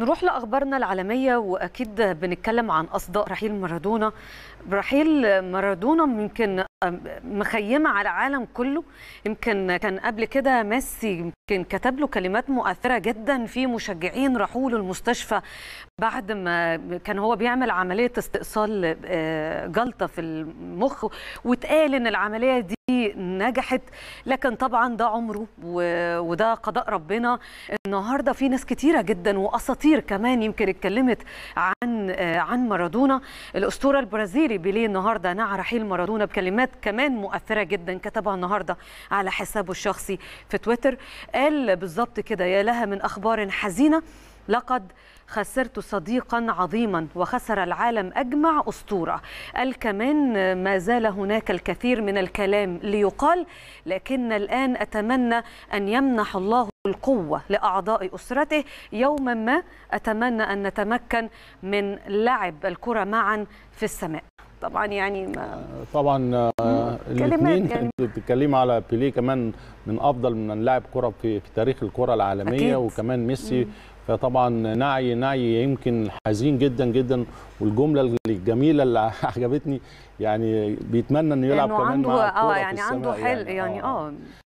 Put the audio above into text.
نروح لاخبارنا العالميه واكيد بنتكلم عن اصداء رحيل مارادونا رحيل مارادونا يمكن مخيمه على العالم كله يمكن كان قبل كده ميسي كان كتب له كلمات مؤثره جدا في مشجعين راحوا له المستشفى بعد ما كان هو بيعمل عمليه استئصال آه، جلطه في المخ واتقال ان العمليه دي نجحت لكن طبعا ده عمره وده قضاء ربنا النهارده في ناس كتيره جدا واساطير كمان يمكن اتكلمت عن آه، عن مارادونا الاسطوره البرازيلي بيليه النهارده نعى رحيل مارادونا بكلمات كمان مؤثره جدا كتبها النهارده على حسابه الشخصي في تويتر قال بالظبط كده يا لها من أخبار حزينة لقد خسرت صديقا عظيما وخسر العالم اجمع اسطوره قال كمان ما زال هناك الكثير من الكلام ليقال لكن الان اتمنى ان يمنح الله القوه لاعضاء اسرته يوما ما اتمنى ان نتمكن من لعب الكره معا في السماء طبعا يعني ما طبعا آه، الاثنين يعني. انت بتتكلمي على بيليه كمان من افضل من لاعب كره في, في تاريخ الكره العالميه أكيد. وكمان ميسي مم. فطبعا نعي نعي يمكن حزين جدا جدا والجمله الجميله اللي عجبتني يعني بيتمنى انه يلعب كمان عنده مع اه يعني عنده حلم يعني. يعني اه, آه.